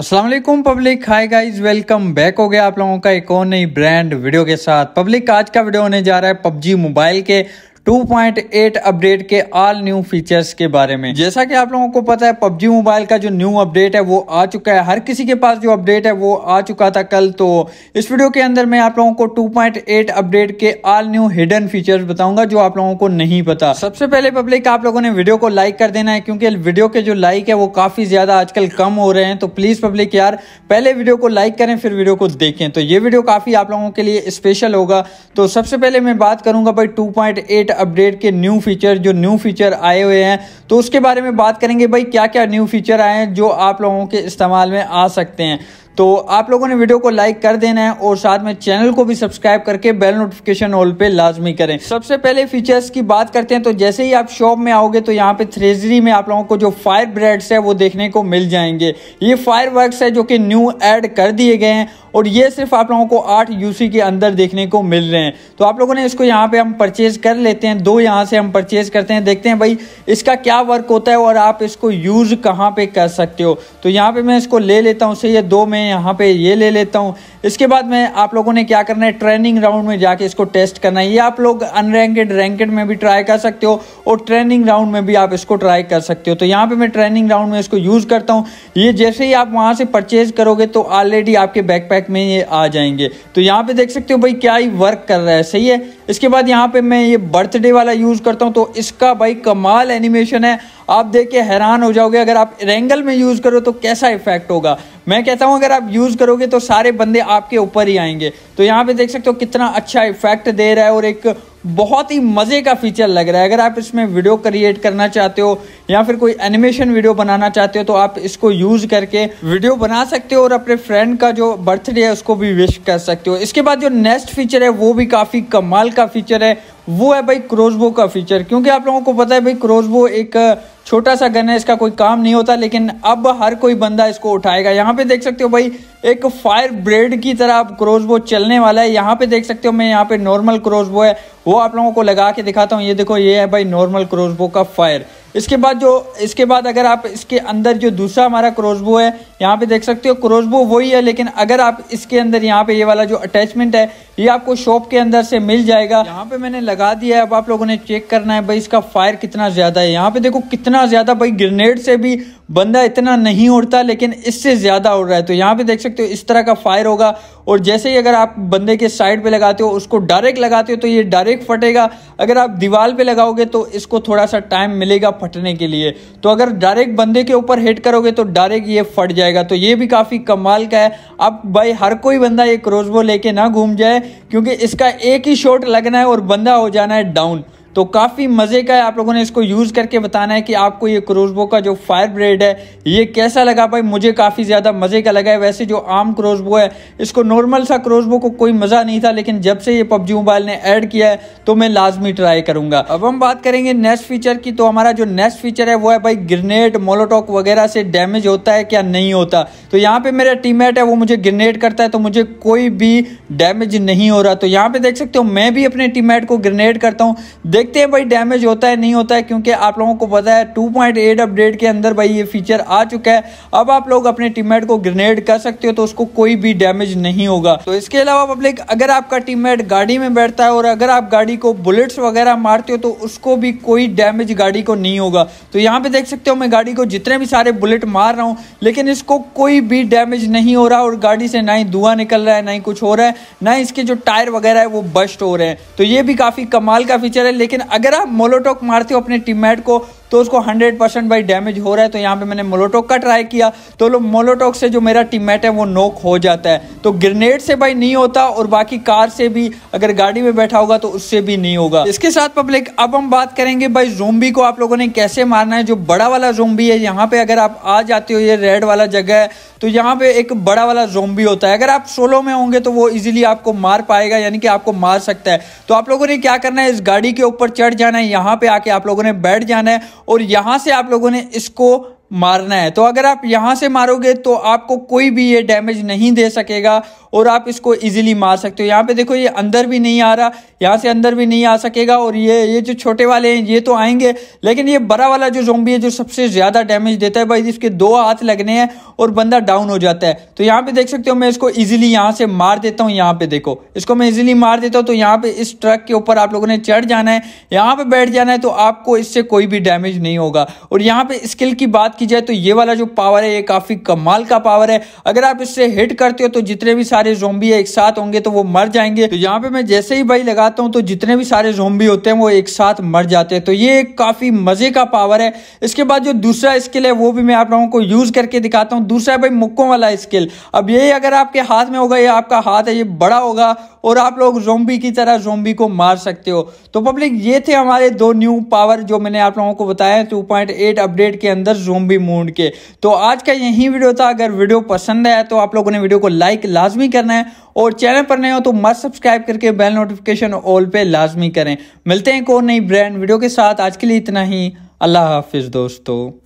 Aslam public hi guys welcome back हो गया आप लोगों का एक और नई ब्रांड वीडियो के साथ पब्लिक आज का वीडियो होने जा रहा है पबजी मोबाइल के 2.8 अपडेट के ऑल न्यू फीचर्स के बारे में जैसा कि आप लोगों को पता है पबजी मोबाइल का जो न्यू अपडेट है वो आ चुका है हर किसी के पास जो अपडेट है वो आ चुका था कल तो इस वीडियो के अंदर मैं आप लोगों को 2.8 अपडेट के ऑल न्यू हिडन फीचर्स बताऊंगा जो आप लोगों को नहीं पता सबसे पहले पब्लिक आप लोगों ने वीडियो को लाइक कर देना है क्योंकि वीडियो के जो लाइक है वो काफी ज्यादा आजकल कम हो रहे हैं तो प्लीज पब्लिक यार पहले वीडियो को लाइक करें फिर वीडियो को देखें तो ये वीडियो काफी आप लोगों के लिए स्पेशल होगा तो सबसे पहले मैं बात करूंगा भाई टू अपडेट के न्यू फीचर जो न्यू फीचर आए हुए हैं तो उसके बारे में बात करेंगे भाई क्या क्या न्यू फीचर आए हैं जो आप लोगों के इस्तेमाल में आ सकते हैं तो आप लोगों ने वीडियो को लाइक कर देना है और साथ में चैनल को भी सब्सक्राइब करके बेल नोटिफिकेशन ऑल पे लाजमी करें सबसे पहले फीचर्स की बात करते हैं तो जैसे ही आप शॉप में आओगे तो यहाँ पे थ्रेजरी में आप लोगों को जो फायर ब्रेड्स है वो देखने को मिल जाएंगे ये फायर वर्क है जो कि न्यू एड कर दिए गए हैं और ये सिर्फ आप लोगों को आठ यूसी के अंदर देखने को मिल रहे हैं तो आप लोगों ने इसको यहाँ पे हम परचेज कर लेते हैं दो यहाँ से हम परचेज करते हैं देखते हैं भाई इसका क्या वर्क होता है और आप इसको यूज कहाँ पे कर सकते हो तो यहाँ पे मैं इसको ले लेता हूँ सही है दो में यहाँ पे ये ले लेता हूँ इसके बाद मैं आप लोगों ने क्या करना है ट्रेनिंग राउंड में जाके इसको टेस्ट करना है ये आप लोग अनरैंकेड रैंकेड में भी ट्राई कर सकते हो और ट्रेनिंग राउंड में भी आप इसको ट्राई कर सकते हो तो यहाँ पे मैं ट्रेनिंग राउंड में इसको यूज़ करता हूँ ये जैसे ही आप वहाँ से परचेज करोगे तो ऑलरेडी आपके बैकपैक में ये आ जाएंगे तो यहाँ पर देख सकते हो भाई क्या ही वर्क कर रहा है सही है इसके बाद यहाँ पे मैं ये बर्थडे वाला यूज़ करता हूँ तो इसका भाई कमाल एनिमेशन है आप देख के हैरान हो जाओगे अगर आप रेंगल में यूज़ करो तो कैसा इफेक्ट होगा मैं कहता हूँ अगर आप यूज़ करोगे तो सारे बंदे आपके ऊपर ही आएंगे तो यहाँ पे देख सकते हो कितना अच्छा इफेक्ट दे रहा है और एक बहुत ही मज़े का फीचर लग रहा है अगर आप इसमें वीडियो क्रिएट करना चाहते हो या फिर कोई एनिमेशन वीडियो बनाना चाहते हो तो आप इसको यूज़ करके वीडियो बना सकते हो और अपने फ्रेंड का जो बर्थडे है उसको भी विश कर सकते हो इसके बाद जो नेक्स्ट फीचर है वो भी काफ़ी कमाल का फीचर है वो है भाई क्रोसबो का फीचर क्योंकि आप लोगों को पता है भाई क्रोसबो एक छोटा सा गन है इसका कोई काम नहीं होता लेकिन अब हर कोई बंदा इसको उठाएगा यहाँ पे देख सकते हो भाई एक फायर ब्रेड की तरह अब क्रोसबो चलने वाला है यहाँ पे देख सकते हो मैं यहाँ पे नॉर्मल क्रोसबो है वो आप लोगों को लगा के दिखाता हूँ ये देखो ये है भाई नॉर्मल क्रोसबो का फायर इसके बाद जो इसके बाद अगर आप इसके अंदर जो दूसरा हमारा क्रोसबो है यहाँ पे देख सकते हो क्रोसबो वही है लेकिन अगर आप इसके अंदर यहाँ पे ये वाला जो अटैचमेंट है ये आपको शॉप के अंदर से मिल जाएगा यहाँ पे मैंने लगा दिया है अब आप लोगों ने चेक करना है भाई इसका फायर कितना ज्यादा है यहाँ पे देखो कितना इतना ज़्यादा भाई ग्रेनेड से भी बंदा इतना नहीं उड़ता लेकिन इससे ज़्यादा उड़ रहा है तो यहाँ पे देख सकते हो इस तरह का फायर होगा और जैसे ही अगर आप बंदे के साइड पे लगाते हो उसको डायरेक्ट लगाते हो तो ये डायरेक्ट फटेगा अगर आप दीवार पे लगाओगे तो इसको थोड़ा सा टाइम मिलेगा फटने के लिए तो अगर डायरेक्ट बंदे के ऊपर हिट करोगे तो डायरेक्ट ये फट जाएगा तो ये भी काफ़ी कमाल का है अब भाई हर कोई बंदा ये क्रोजबो लेके ना घूम जाए क्योंकि इसका एक ही शॉट लगना है और बंदा हो जाना है डाउन तो काफ़ी मज़े का है आप लोगों ने इसको यूज़ करके बताना है कि आपको ये क्रोजबो का जो फायर ब्रेड है ये कैसा लगा भाई मुझे काफ़ी ज़्यादा मज़े का लगा है वैसे जो आम क्रोजबो है इसको नॉर्मल सा क्रोजबो को कोई मज़ा नहीं था लेकिन जब से ये पबजी मोबाइल ने ऐड किया है तो मैं लाजमी ट्राई करूँगा अब हम बात करेंगे नेक्स्ट फीचर की तो हमारा जो नेक्स्ट फीचर है वो है भाई ग्रेनेड मोलोटॉक वगैरह से डैमेज होता है क्या नहीं होता तो यहाँ पे मेरा टीम है वो मुझे ग्रेनेड करता है तो मुझे कोई भी डैमेज नहीं हो रहा तो यहाँ पे देख सकते हो मैं भी अपने टीम को ग्रेनेड करता हूँ देख देखते हैं भाई डैमेज होता है नहीं होता है क्योंकि आप लोगों को पता है 2.8 अपडेट के अंदर भाई ये फीचर आ चुका है अब आप लोग अपने टीममेट को ग्रेनेड कर सकते हो तो उसको कोई भी डैमेज नहीं होगा तो इसके अलावा पब्लिक अगर आपका टीममेट गाड़ी में बैठता है और अगर आप गाड़ी को बुलेट्स वगैरह मारते हो तो उसको भी कोई डैमेज गाड़ी को नहीं होगा तो यहाँ पे देख सकते हो मैं गाड़ी को जितने भी सारे बुलेट मार रहा हूँ लेकिन इसको कोई भी डैमेज नहीं हो रहा और गाड़ी से ना ही धुआं निकल रहा है ना ही कुछ हो रहा है ना इसके जो टायर वगैरह है वो बस्ट हो रहे हैं तो ये भी काफ़ी कमाल का फीचर है लेकिन लेकिन अगर आप मोलोटॉक मारते हो अपने टीममेट को तो उसको हंड्रेड परसेंट भाई डैमेज हो रहा है तो यहाँ पे मैंने मोलोटोक का ट्राई किया तो लोग मोलोटोक से जो मेरा टीममेट है वो नोक हो जाता है तो ग्रेनेड से भाई नहीं होता और बाकी कार से भी अगर गाड़ी में बैठा होगा तो उससे भी नहीं होगा इसके साथ पब्लिक अब हम बात करेंगे भाई जोम्बी को आप लोगों ने कैसे मारना है जो बड़ा वाला जोम्बी है यहाँ पे अगर आप आ जाते हो ये रेड वाला जगह है तो यहाँ पे एक बड़ा वाला जोम्बी होता है अगर आप सोलो में होंगे तो वो इजिली आपको मार पाएगा यानी कि आपको मार सकता है तो आप लोगों ने क्या करना है इस गाड़ी के ऊपर चढ़ जाना है यहाँ पे आके आप लोगों ने बैठ जाना है और यहां से आप लोगों ने इसको मारना है तो अगर आप यहाँ से मारोगे तो आपको कोई भी ये डैमेज नहीं दे सकेगा और आप इसको इजीली मार सकते हो यहाँ पे देखो ये अंदर भी नहीं आ रहा यहाँ से अंदर भी नहीं आ सकेगा और ये ये जो छोटे वाले हैं ये तो आएंगे लेकिन ये बड़ा वाला जो जोम्बी है जो सबसे ज़्यादा डैमेज देता है भाई इसके दो हाथ लगने हैं और बंदा डाउन हो जाता है तो यहाँ पर देख सकते हो मैं इसको ईजिली यहाँ से मार देता हूँ यहाँ पर देखो इसको मैं ईजिली मार देता हूँ तो यहाँ पर इस ट्रक के ऊपर आप लोगों ने चढ़ जाना है यहाँ पर बैठ जाना है तो आपको इससे कोई भी डैमेज नहीं होगा और यहाँ पर स्किल की बात की जाए तो ये वाला जो पावर है ये काफी कमाल का पावर है अगर आप इससे हिट करते हो तो जितने भी सारे जोम्बी एक साथ होंगे तो वो मर जाएंगे तो यहाँ पे मैं जैसे ही भाई लगाता हूँ तो जितने भी सारे जोम्बी होते हैं वो एक साथ मर जाते हैं तो ये काफी मजे का पावर है इसके बाद जो दूसरा स्किल है वो भी मैं आप लोगों को यूज करके दिखाता हूँ दूसरा है भाई मुक्कों वाला स्किल अब ये अगर आपके हाथ में होगा ये आपका हाथ है ये बड़ा होगा और आप लोग जोम्बी की तरह जोम्बी को मार सकते हो तो पब्लिक ये थे हमारे दो न्यू पावर जो मैंने आप लोगों को बताया टू अपडेट के अंदर जोम्बी भी मूड के तो आज का यही वीडियो था अगर वीडियो पसंद आया तो आप लोगों ने वीडियो को लाइक लाजमी करना है और चैनल पर नए हो तो मस्त सब्सक्राइब करके बेल नोटिफिकेशन ऑल पे लाजमी करें मिलते हैं एक नई ब्रांड वीडियो के साथ आज के लिए इतना ही अल्लाह हाफिज़ दोस्तों